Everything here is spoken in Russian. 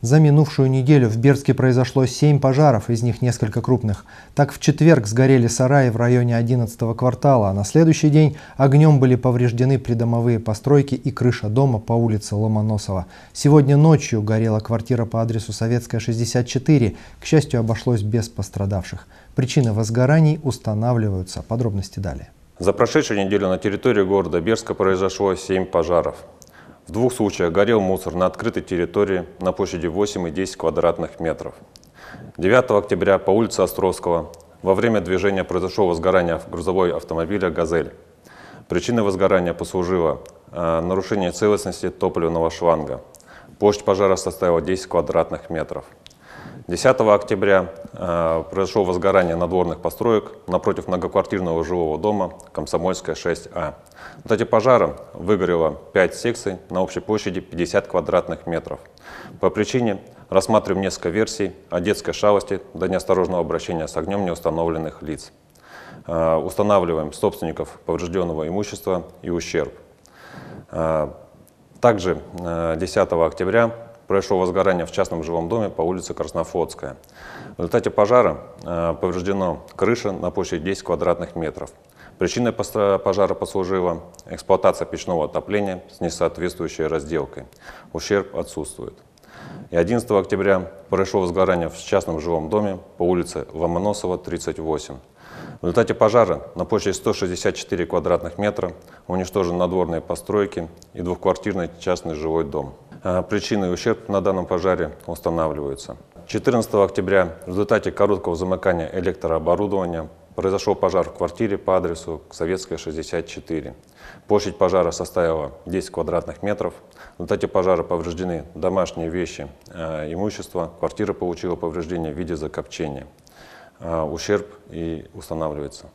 За минувшую неделю в Бердске произошло 7 пожаров, из них несколько крупных. Так в четверг сгорели сараи в районе 11 квартала, а на следующий день огнем были повреждены придомовые постройки и крыша дома по улице Ломоносова. Сегодня ночью горела квартира по адресу Советская, 64. К счастью, обошлось без пострадавших. Причины возгораний устанавливаются. Подробности далее. За прошедшую неделю на территории города Берска произошло 7 пожаров. В двух случаях горел мусор на открытой территории на площади 8 и 10 квадратных метров. 9 октября по улице Островского во время движения произошло возгорание грузовой автомобиля «Газель». Причиной возгорания послужило э, нарушение целостности топливного шланга. Площадь пожара составила 10 квадратных метров. 10 октября э, произошло возгорание надворных построек напротив многоквартирного жилого дома Комсомольская 6А. В результате пожара выгорело 5 секций на общей площади 50 квадратных метров. По причине рассматриваем несколько версий о детской шалости до неосторожного обращения с огнем неустановленных лиц. Э, устанавливаем собственников поврежденного имущества и ущерб. Э, также 10 э, октября произошло возгорание в частном жилом доме по улице Краснофлотская. В результате пожара э, повреждена крыша на площади 10 квадратных метров. Причиной пожара послужила эксплуатация печного отопления с несоответствующей разделкой. Ущерб отсутствует. И 11 октября произошло возгорание в частном жилом доме по улице Ломоносова, 38. В результате пожара на площади 164 квадратных метра уничтожены надворные постройки и двухквартирный частный жилой дом. Э, причины и ущерб на данном пожаре устанавливаются. 14 октября в результате короткого замыкания электрооборудования произошел пожар в квартире по адресу Советская, 64. Площадь пожара составила 10 квадратных метров. В результате пожара повреждены домашние вещи, э, имущество. Квартира получила повреждение в виде закопчения. Э, ущерб и устанавливается.